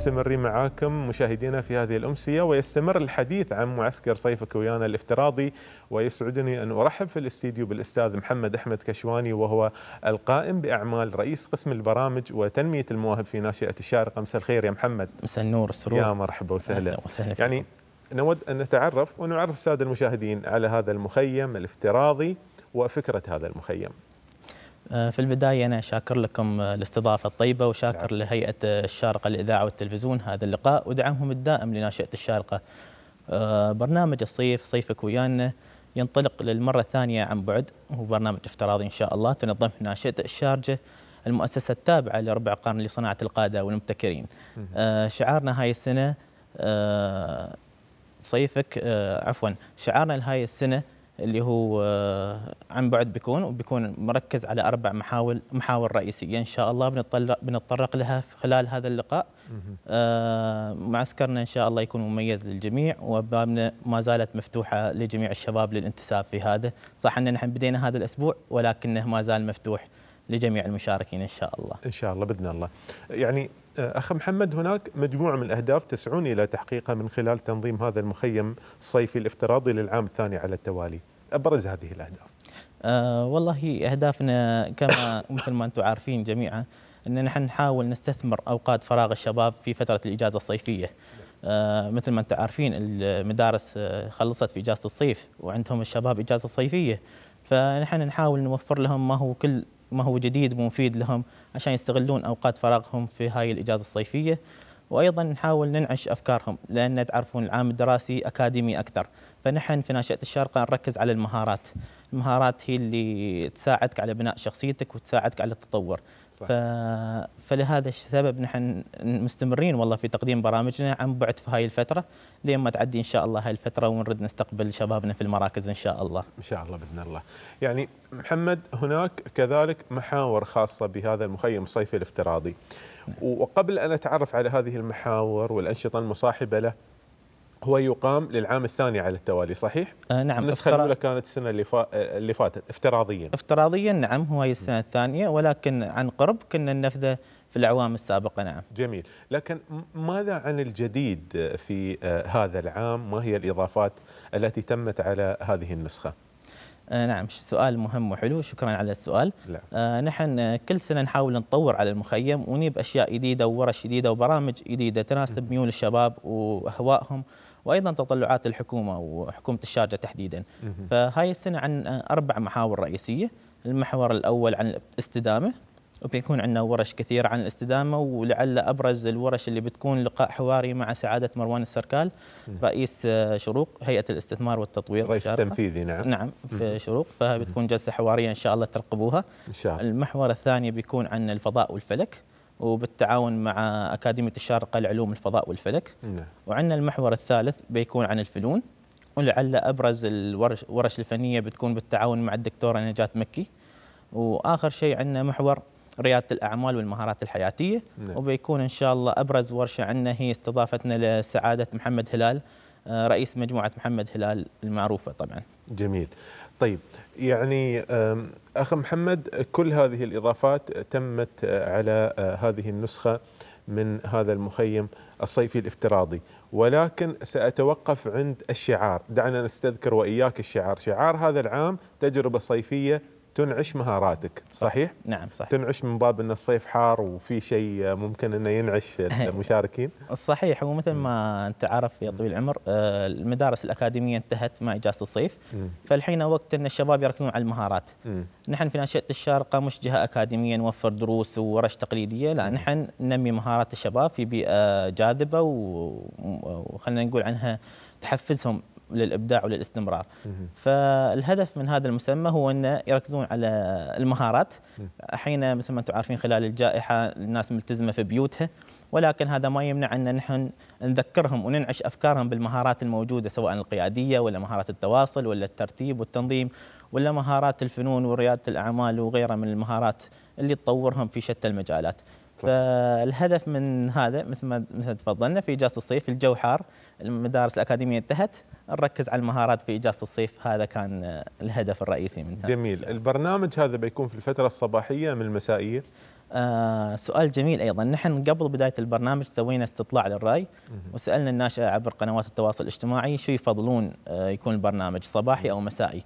مستمرين معاكم مشاهدينا في هذه الأمسية ويستمر الحديث عن معسكر صيفك ويانا الافتراضي ويسعدني أن أرحب في الاستديو بالأستاذ محمد أحمد كشواني وهو القائم بأعمال رئيس قسم البرامج وتنمية المواهب في ناشئة الشارقة مساء الخير يا محمد مساء النور السرور يا مرحبا وسهلا وسهلا يعني نود أن نتعرف ونعرف السادة المشاهدين على هذا المخيم الافتراضي وفكرة هذا المخيم آه، في البداية أنا شاكر لكم آه، الاستضافة الطيبة وشاكر نعم. لهيئة الشارقة للإذاعة والتلفزيون هذا اللقاء ودعمهم الدائم لناشئة الشارقة آه، برنامج الصيف صيفك ويانا ينطلق للمرة الثانية عن بعد وهو برنامج افتراضي إن شاء الله تنظمه ناشئة الشارجة المؤسسة التابعة لربع قرن لصناعة القادة والمبتكرين شعارنا هاي السنة صيفك عفوا شعارنا لهاي السنة اللي هو آه، عن بعد بيكون وبيكون مركز على اربع محاول محاور رئيسيه ان شاء الله بنتطرق لها خلال هذا اللقاء آه، معسكرنا ان شاء الله يكون مميز للجميع وابوابنا ما زالت مفتوحه لجميع الشباب للانتساب في هذا صح ان نحن بدينا هذا الاسبوع ولكنه ما زال مفتوح لجميع المشاركين ان شاء الله ان شاء الله باذن الله يعني آه، أخ محمد هناك مجموعة من الأهداف تسعون إلى تحقيقها من خلال تنظيم هذا المخيم الصيفي الافتراضي للعام الثاني على التوالي أبرز هذه الأهداف أه والله أهدافنا كما مثل ما أنتم عارفين جميعا أن نحن نحاول نستثمر أوقات فراغ الشباب في فترة الإجازة الصيفية أه مثل ما أنتم عارفين المدارس آه، خلصت في إجازة الصيف وعندهم الشباب إجازة صيفية فنحن نحاول نوفر لهم ما هو كل ما هو جديد ومفيد لهم عشان يستغلون أوقات فراغهم في هاي الإجازة الصيفية وايضا نحاول ننعش افكارهم لان تعرفون العام الدراسي اكاديمي اكثر فنحن في ناشئه الشارقه نركز على المهارات المهارات هي اللي تساعدك على بناء شخصيتك وتساعدك على التطور صح. ف... فلهذا السبب نحن مستمرين والله في تقديم برامجنا عن بعد في هاي الفتره لين ما تعدي ان شاء الله هاي الفتره ونرد نستقبل شبابنا في المراكز ان شاء الله. ان شاء الله باذن الله. يعني محمد هناك كذلك محاور خاصه بهذا المخيم الصيفي الافتراضي. وقبل ان اتعرف على هذه المحاور والانشطه المصاحبه له هو يقام للعام الثاني على التوالي صحيح؟ آه نعم النسخة افترا... الأولى كانت السنة اللي, فا... آه، اللي فاتت افتراضيا افتراضيا نعم هو هي السنة الثانية ولكن عن قرب كنا ننفذه في الأعوام السابقة نعم جميل لكن ماذا عن الجديد في آه، هذا العام ما هي الإضافات التي تمت على هذه النسخة؟ آه نعم سؤال مهم وحلو شكرا على السؤال آه نحن آه، كل سنة نحاول نطور على المخيم ونيب أشياء جديدة وورش جديدة وبرامج جديدة تناسب ميول الشباب وأهوائهم وايضا تطلعات الحكومه وحكومه الشارجه تحديدا فهاي السنه عن اربع محاور رئيسيه المحور الاول عن الاستدامه وبيكون عندنا ورش كثيرة عن الاستدامة ولعل أبرز الورش اللي بتكون لقاء حواري مع سعادة مروان السركال رئيس آه، شروق هيئة الاستثمار والتطوير رئيس التنفيذي نعم نعم في شروق فبتكون جلسة حوارية إن شاء الله ترقبوها إن شاء الله المحور الثاني بيكون عن الفضاء والفلك وبالتعاون مع أكاديمية الشارقة لعلوم الفضاء والفلك نعم. وعندنا المحور الثالث بيكون عن الفنون ولعل أبرز الورش ورش الفنية بتكون بالتعاون مع الدكتورة نجاة مكي وآخر شيء عندنا محور رياده الاعمال والمهارات الحياتيه نعم. وبيكون ان شاء الله ابرز ورشه عندنا هي استضافتنا لسعاده محمد هلال آه، رئيس مجموعه محمد هلال المعروفه طبعا. جميل. طيب يعني اخ محمد كل هذه الاضافات تمت على آه، هذه النسخه من هذا المخيم الصيفي الافتراضي ولكن سأتوقف عند الشعار دعنا نستذكر وإياك الشعار شعار هذا العام تجربة صيفية تنعش مهاراتك صحيح؟ نعم صحيح تنعش من باب ان الصيف حار وفي شيء ممكن انه ينعش المشاركين صحيح ومثل ما انت عارف يا طويل العمر آه، المدارس الاكاديميه انتهت مع اجازه الصيف فالحين وقت ان الشباب يركزون على المهارات نحن في ناشئه الشارقه مش جهه اكاديميه نوفر دروس وورش تقليديه لا نحن ننمي مهارات الشباب في بيئه جاذبه وخلينا نقول عنها تحفزهم للابداع وللاستمرار فالهدف من هذا المسمى هو ان يركزون على المهارات حين مثل ما انتم عارفين خلال الجائحه الناس ملتزمه في بيوتها ولكن هذا ما يمنع ان نحن نذكرهم وننعش افكارهم بالمهارات الموجوده سواء القياديه ولا مهارات التواصل ولا الترتيب والتنظيم ولا مهارات الفنون ورياده الاعمال وغيرها من المهارات اللي تطورهم في شتى المجالات. فالهدف من هذا مثل ما مثل تفضلنا في اجازه الصيف الجو حار المدارس الاكاديميه انتهت نركز على المهارات في إجازة الصيف هذا كان الهدف الرئيسي منها جميل البرنامج هذا بيكون في الفترة الصباحية من المسائية؟ آه سؤال جميل ايضا نحن قبل بدايه البرنامج سوينا استطلاع للراي وسالنا الناشئه عبر قنوات التواصل الاجتماعي شو يفضلون آه يكون البرنامج صباحي او مسائي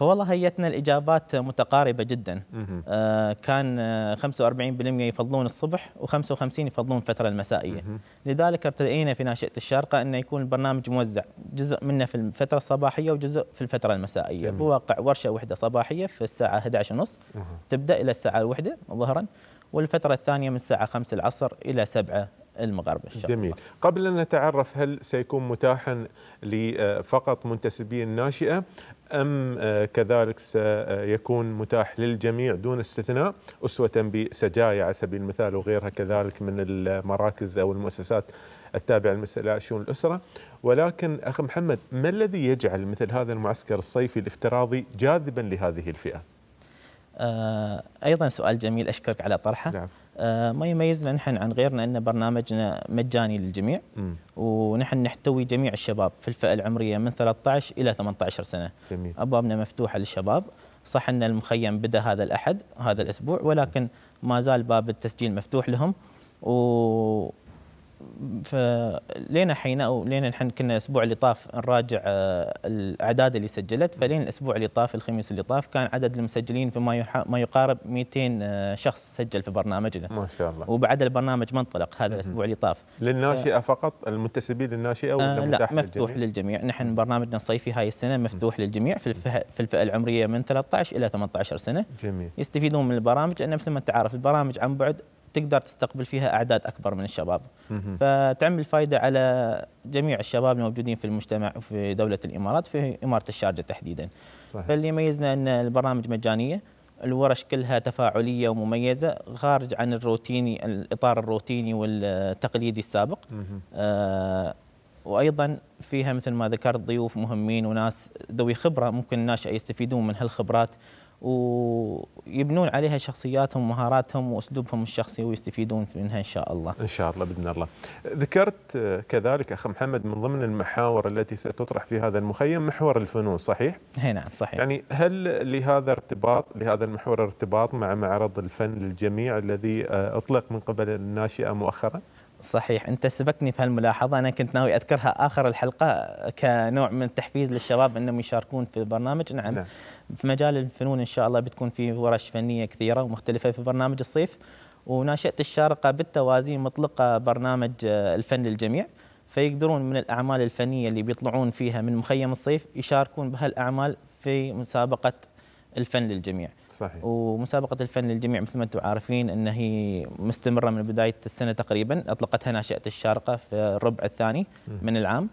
فوالله هيتنا الاجابات متقاربه جدا آه كان 45% آه، يفضلون الصبح و55 يفضلون الفتره المسائيه لذلك ارتدينا في ناشئه الشارقه انه يكون البرنامج موزع جزء منه في الفتره الصباحيه وجزء في الفتره المسائيه بواقع ورشه واحده صباحيه في الساعه 11:30 تبدا الى الساعه 1 ظهرا والفتره الثانيه من الساعه 5 العصر الى 7 المغرب إن شاء جميل الله. قبل أن نتعرف هل سيكون متاحا لفقط آه، منتسبي الناشئة أم آه, كذلك سيكون متاح للجميع دون استثناء أسوة بسجايا على سبيل المثال وغيرها كذلك من المراكز أو المؤسسات التابعة لمسألة شؤون الأسرة ولكن أخ محمد ما الذي يجعل مثل هذا المعسكر الصيفي الافتراضي جاذبا لهذه الفئة؟ آه، أيضا سؤال جميل أشكرك على طرحه نعم. آه، ما يميزنا نحن عن غيرنا ان برنامجنا مجاني للجميع م. ونحن نحتوي جميع الشباب في الفئه العمريه من 13 الى 18 سنه جميل. ابوابنا مفتوحه للشباب صح ان المخيم بدا هذا الاحد هذا الاسبوع ولكن ما زال باب التسجيل مفتوح لهم و فلينا حين او لين الحين كنا الاسبوع اللي طاف نراجع آه، الاعداد اللي سجلت فلين الاسبوع اللي طاف الخميس اللي طاف كان عدد المسجلين في ما يقارب 200 آه، شخص سجل في برنامجنا ما شاء الله وبعد البرنامج ما انطلق هذا الاسبوع اللي طاف للناشئه ف... آه، فقط المنتسبين للناشئه ولا آه لا مفتوح للجميع؟, للجميع نحن برنامجنا الصيفي هاي السنه مفتوح للجميع في في الفئه العمريه من 13 الى 18 سنه جميل يستفيدون من البرامج لان مثل ما انت البرامج عن بعد تقدر تستقبل فيها اعداد اكبر من الشباب فتعمل فائده على جميع الشباب الموجودين في المجتمع في دوله الامارات في اماره الشارجه تحديدا صحيح. فاللي يميزنا ان البرامج مجانيه الورش كلها تفاعليه ومميزه خارج عن الروتيني الاطار الروتيني والتقليدي السابق آه، وايضا فيها مثل ما ذكرت ضيوف مهمين وناس ذوي خبره ممكن الناشئه يستفيدون من هالخبرات ويبنون عليها شخصياتهم ومهاراتهم واسلوبهم الشخصي ويستفيدون منها ان شاء الله. ان شاء الله باذن الله. ذكرت كذلك اخ محمد من ضمن المحاور التي ستطرح في هذا المخيم محور الفنون صحيح؟ اي نعم صحيح. يعني هل لهذا ارتباط لهذا المحور ارتباط مع معرض الفن للجميع الذي آه، اطلق من قبل الناشئه مؤخرا؟ صحيح انت سبقتني في هالملاحظه انا كنت ناوي اذكرها اخر الحلقه كنوع من التحفيز للشباب انهم يشاركون في البرنامج نعم, لا. نعم. في مجال الفنون ان شاء الله بتكون في ورش فنيه كثيره ومختلفه في برنامج الصيف وناشئه الشارقه بالتوازي مطلقه برنامج الفن للجميع فيقدرون من الاعمال الفنيه اللي بيطلعون فيها من مخيم الصيف يشاركون بهالاعمال في مسابقه الفن للجميع صحيح. ومسابقه الفن للجميع مثل ما انتم عارفين ان هي مستمره من بدايه السنه تقريبا اطلقتها ناشئه الشارقه في الربع الثاني من العام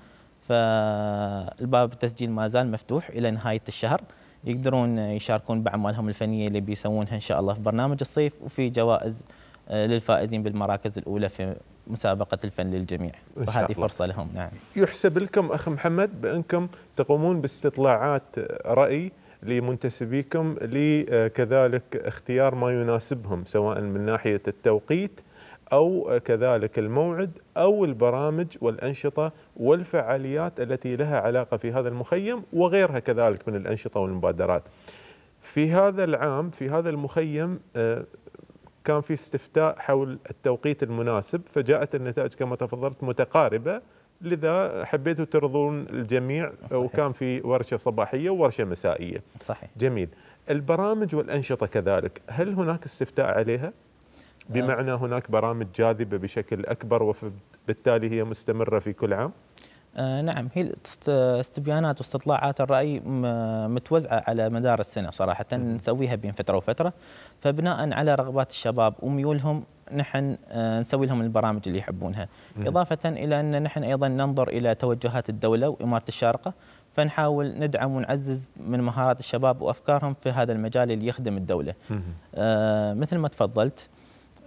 فالباب التسجيل ما زال مفتوح الى نهايه الشهر يقدرون يشاركون باعمالهم الفنيه اللي بيسوونها ان شاء الله في برنامج الصيف وفي جوائز للفائزين بالمراكز الاولى في مسابقه الفن للجميع وهذه فرصه لهم نعم يحسب لكم اخ محمد بانكم تقومون باستطلاعات راي لمنتسبيكم لكذلك آه، اختيار ما يناسبهم سواء من ناحية التوقيت أو آه، كذلك الموعد أو البرامج والأنشطة والفعاليات التي لها علاقة في هذا المخيم وغيرها كذلك من الأنشطة والمبادرات في هذا العام في هذا المخيم آه، كان في استفتاء حول التوقيت المناسب فجاءت النتائج كما تفضلت متقاربة لذا حبيتوا ترضون الجميع صحيح. وكان في ورشه صباحيه وورشه مسائيه صحيح جميل البرامج والانشطه كذلك هل هناك استفتاء عليها آه. بمعنى هناك برامج جاذبه بشكل اكبر وبالتالي هي مستمره في كل عام آه، نعم هي استبيانات واستطلاعات الرأي متوزعة على مدار السنة صراحة نسويها بين فترة وفترة فبناء على رغبات الشباب وميولهم نحن آه، نسوي لهم البرامج اللي يحبونها إضافة إلى أن نحن أيضا ننظر إلى توجهات الدولة وإمارة الشارقة فنحاول ندعم ونعزز من مهارات الشباب وأفكارهم في هذا المجال اللي يخدم الدولة آه مثل ما تفضلت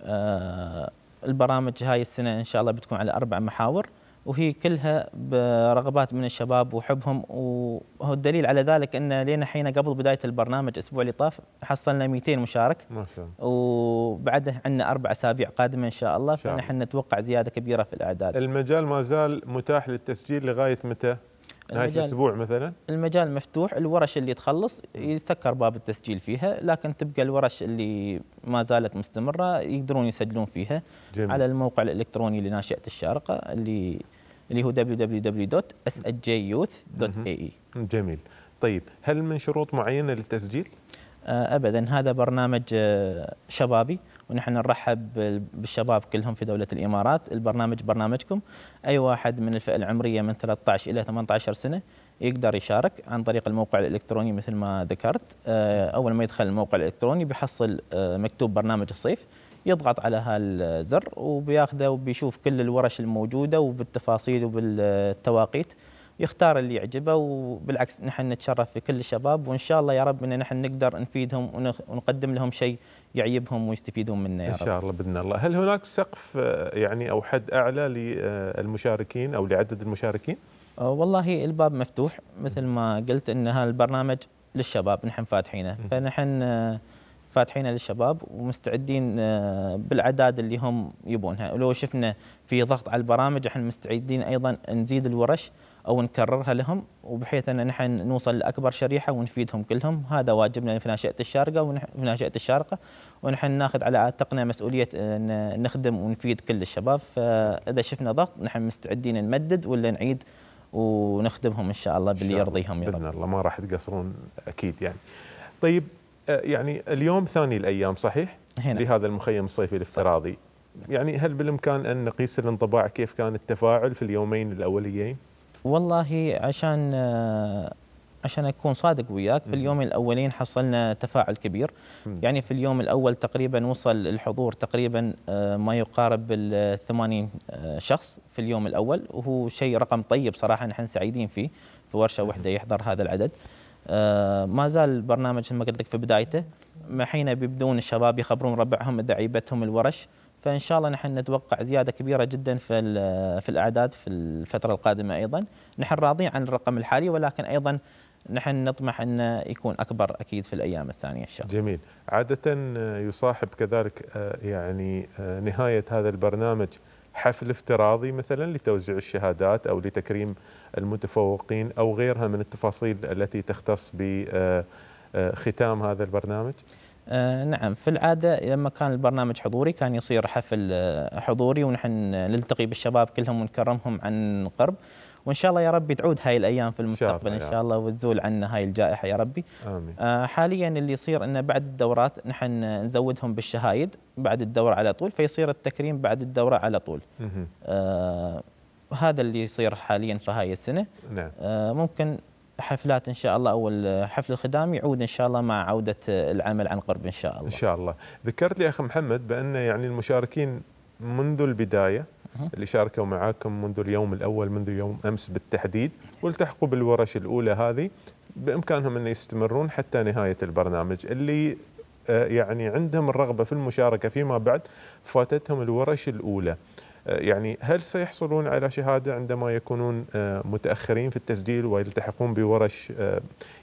آه البرامج هاي السنة إن شاء الله بتكون على أربع محاور وهي كلها برغبات من الشباب وحبهم وهو الدليل على ذلك ان لينا حين قبل بدايه البرنامج الاسبوع اللي طاف حصلنا 200 مشارك ما شاء الله وبعده عندنا اربع اسابيع قادمه ان شاء الله فنحن نتوقع زياده كبيره في الاعداد المجال ما زال متاح للتسجيل لغايه متى؟ نهايه الاسبوع مثلا المجال مفتوح الورش اللي تخلص يسكر باب التسجيل فيها لكن تبقى الورش اللي ما زالت مستمره يقدرون يسجلون فيها جميل. على الموقع الالكتروني لناشئه الشارقه اللي اللي هو www.sjyouth.ae جميل طيب هل من شروط معينه للتسجيل؟ آه، ابدا هذا برنامج آه، شبابي ونحن نرحب بالشباب كلهم في دولة الإمارات البرنامج برنامجكم أي واحد من الفئة العمرية من 13 إلى 18 سنة يقدر يشارك عن طريق الموقع الإلكتروني مثل ما ذكرت آه، أول ما يدخل الموقع الإلكتروني بيحصل آه، مكتوب برنامج الصيف يضغط على هالزر وبياخذه وبيشوف كل الورش الموجودة وبالتفاصيل وبالتواقيت يختار اللي يعجبه وبالعكس نحن نتشرف بكل الشباب وان شاء الله يا رب ان نحن نقدر نفيدهم ونقدم لهم شيء يعيبهم ويستفيدون منه يا ان شاء الله باذن الله، هل هناك سقف آه، يعني او حد اعلى للمشاركين او لعدد المشاركين؟ آه، والله الباب مفتوح مثل ما قلت ان هذا البرنامج للشباب نحن فاتحينه فنحن آه، فاتحينه للشباب ومستعدين بالاعداد اللي هم يبونها ولو شفنا في ضغط على البرامج احنا مستعدين ايضا نزيد الورش او نكررها لهم وبحيث ان نحن نوصل لاكبر شريحه ونفيدهم كلهم هذا واجبنا في ناشئه الشارقه وفي ناشئه الشارقه ونحن ناخذ على عاتقنا مسؤوليه ان نخدم ونفيد كل الشباب فاذا شفنا ضغط نحن مستعدين نمدد ولا نعيد ونخدمهم ان شاء الله باللي يرضيهم يا رب باذن الله ما راح تقصرون اكيد يعني طيب آه، يعني اليوم ثاني الايام صحيح هنا. لهذا المخيم الصيفي الافتراضي صح. يعني هل بالامكان ان نقيس الانطباع كيف كان التفاعل في اليومين الاوليين والله عشان آه، عشان اكون صادق وياك في اليوم الاولين حصلنا تفاعل كبير يعني في اليوم الاول تقريبا وصل الحضور تقريبا آه، ما يقارب ال 80 آه، شخص في اليوم الاول وهو شيء رقم طيب صراحه نحن سعيدين فيه في ورشه واحده يحضر هذا العدد ما زال البرنامج مثل ما قلت لك في بدايته حين بيبدون الشباب يخبرون ربعهم دعيبتهم الورش فان شاء الله نحن نتوقع زياده كبيره جدا في في الاعداد في الفتره القادمه ايضا نحن راضين عن الرقم الحالي ولكن ايضا نحن نطمح انه يكون اكبر اكيد في الايام الثانيه ان شاء الله. جميل، عاده آه، يصاحب كذلك آه، يعني آه، نهايه هذا البرنامج حفل افتراضي مثلا لتوزيع الشهادات او لتكريم المتفوقين او غيرها من التفاصيل التي تختص ب ختام هذا البرنامج؟ آه، نعم في العادة لما كان البرنامج حضوري كان يصير حفل آه، حضوري ونحن نلتقي بالشباب كلهم ونكرمهم عن قرب وان شاء الله يا ربي تعود هاي الايام في المستقبل ان شاء الله وتزول عنا هاي الجائحه يا ربي امين آه، حاليا اللي يصير انه بعد الدورات نحن نزودهم بالشهايد بعد الدوره على طول فيصير التكريم بعد الدوره على طول آه هذا اللي يصير حاليا في هاي السنه نعم. آه ممكن حفلات ان شاء الله او الحفل الختامي يعود ان شاء الله مع عوده العمل عن قرب ان شاء الله. ان شاء الله. ذكرت لي اخ محمد بان يعني المشاركين منذ البدايه اللي شاركوا معاكم منذ اليوم الاول منذ يوم امس بالتحديد والتحقوا بالورش الاولى هذه بامكانهم ان يستمرون حتى نهايه البرنامج اللي آه، يعني عندهم الرغبه في المشاركه فيما بعد فاتتهم الورش الاولى. يعني هل سيحصلون على شهادة عندما يكونون آه، متأخرين في التسجيل ويلتحقون بورش آه،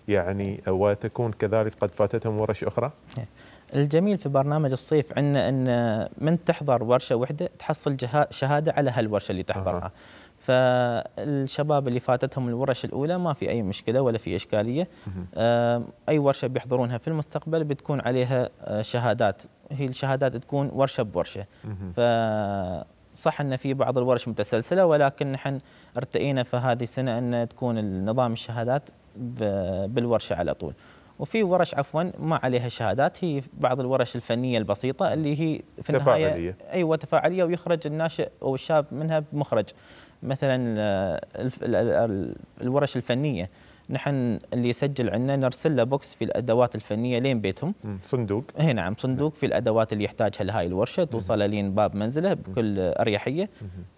يعني وتكون كذلك قد فاتتهم ورش أخرى؟ الجميل في برنامج الصيف عندنا أن من تحضر ورشة واحدة تحصل شهادة على هالورشة اللي تحضرها أه. فالشباب اللي فاتتهم الورش الاولى ما في اي مشكله ولا في اشكاليه آه، اي ورشه بيحضرونها في المستقبل بتكون عليها شهادات هي الشهادات تكون ورشه بورشه ف صح ان في بعض الورش متسلسله ولكن نحن ارتئينا في هذه السنه ان تكون نظام الشهادات بالورشه على طول. وفي ورش عفوا ما عليها شهادات هي بعض الورش الفنيه البسيطه اللي هي في النهايه تفاعليه ايوه تفاعليه ويخرج الناشئ او الشاب منها بمخرج مثلا آه، الورش الفنيه نحن اللي يسجل عندنا نرسل له بوكس في الادوات الفنيه لين بيتهم صندوق اي نعم صندوق في الادوات اللي يحتاجها لهاي الورشه توصل لين باب منزله بكل اريحيه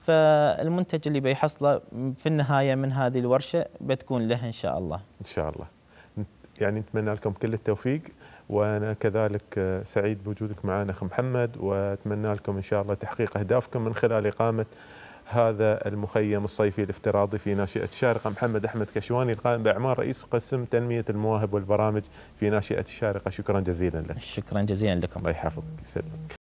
فالمنتج اللي بيحصله في النهايه من هذه الورشه بتكون له ان شاء الله ان شاء الله يعني نتمنى لكم كل التوفيق وانا كذلك سعيد بوجودك معنا اخ محمد واتمنى لكم ان شاء الله تحقيق اهدافكم من خلال اقامه هذا المخيم الصيفي الافتراضي في ناشئة الشارقة محمد أحمد كشواني القائم بأعمال رئيس قسم تنمية المواهب والبرامج في ناشئة الشارقة شكرا جزيلا لك شكرا جزيلا لكم الله يحفظك